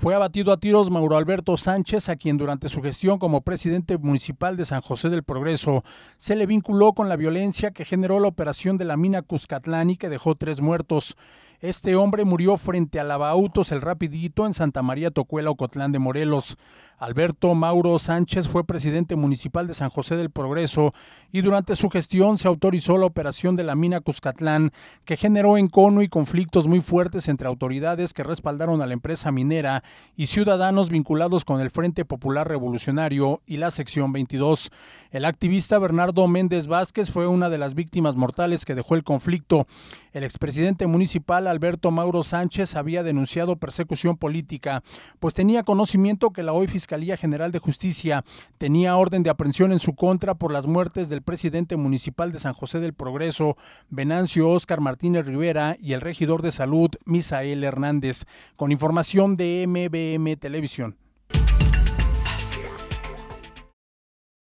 Fue abatido a tiros Mauro Alberto Sánchez, a quien durante su gestión como presidente municipal de San José del Progreso se le vinculó con la violencia que generó la operación de la mina Cuscatlán y que dejó tres muertos. Este hombre murió frente a Lavautos el Rapidito en Santa María Tocuela, Ocotlán de Morelos. Alberto Mauro Sánchez fue presidente municipal de San José del Progreso y durante su gestión se autorizó la operación de la mina Cuscatlán, que generó encono y conflictos muy fuertes entre autoridades que respaldaron a la empresa minera y ciudadanos vinculados con el Frente Popular Revolucionario y la sección 22. El activista Bernardo Méndez Vázquez fue una de las víctimas mortales que dejó el conflicto. El expresidente municipal Alberto Mauro Sánchez había denunciado persecución política, pues tenía conocimiento que la hoy Fiscalía General de Justicia tenía orden de aprehensión en su contra por las muertes del presidente municipal de San José del Progreso, Venancio Óscar Martínez Rivera, y el regidor de salud, Misael Hernández, con información de MBM Televisión.